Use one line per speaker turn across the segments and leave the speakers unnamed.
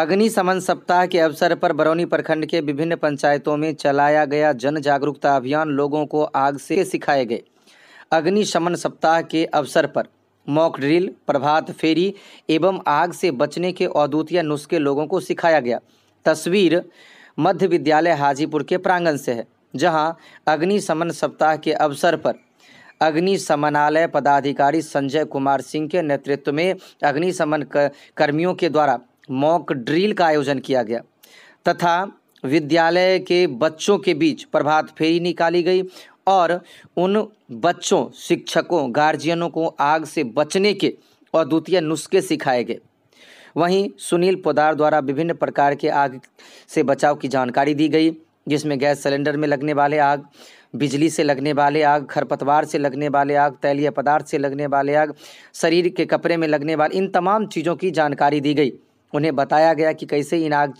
अग्नि समन सप्ताह के अवसर पर बरौनी प्रखंड के विभिन्न पंचायतों में चलाया गया जन जागरूकता अभियान लोगों को आग से सिखाए गए अग्नि शमन सप्ताह के अवसर पर मॉक ड्रिल प्रभात फेरी एवं आग से बचने के अद्वितीय नुस्खे लोगों को सिखाया गया तस्वीर मध्य विद्यालय हाजीपुर के प्रांगण से है जहां अग्नि शमन सप्ताह के अवसर पर अग्नि समनालय पदाधिकारी संजय कुमार सिंह के नेतृत्व में अग्निशमन कर्मियों के द्वारा मॉक ड्रिल का आयोजन किया गया तथा विद्यालय के बच्चों के बीच प्रभात फेरी निकाली गई और उन बच्चों शिक्षकों गार्जियनों को आग से बचने के अद्वितीय नुस्खे सिखाए गए वहीं सुनील पोदार द्वारा विभिन्न प्रकार के आग से बचाव की जानकारी दी गई जिसमें गैस सिलेंडर में लगने वाले आग बिजली से लगने वाले आग खरपतवार से लगने वाले आग तैलीय पदार्थ से लगने वाले आग शरीर के कपड़े में लगने वाले इन तमाम चीज़ों की जानकारी दी गई उन्हें बताया गया कि कैसे इन आग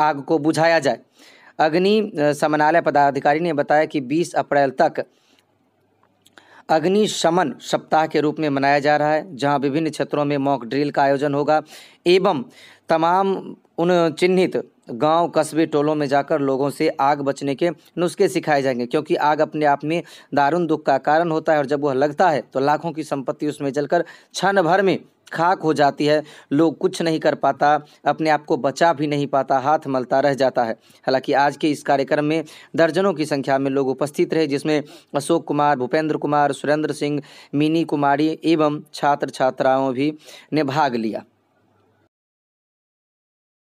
आग को बुझाया जाए अग्नि समनालय पदाधिकारी ने बताया कि 20 अप्रैल तक अग्निशमन सप्ताह के रूप में मनाया जा रहा है जहां विभिन्न क्षेत्रों में मॉक ड्रिल का आयोजन होगा एवं तमाम उन चिन्हित गांव कस्बे टोलों में जाकर लोगों से आग बचने के नुस्खे सिखाए जाएंगे क्योंकि आग अपने आप में दारुण दुख का कारण होता है और जब वह लगता है तो लाखों की संपत्ति उसमें जलकर क्षण भर में खाक हो जाती है लोग कुछ नहीं कर पाता अपने आप को बचा भी नहीं पाता हाथ मलता रह जाता है हालांकि आज के इस कार्यक्रम में दर्जनों की संख्या में लोग उपस्थित रहे जिसमें अशोक कुमार भूपेंद्र कुमार सुरेंद्र सिंह मिनी कुमारी एवं छात्र छात्राओं भी ने भाग लिया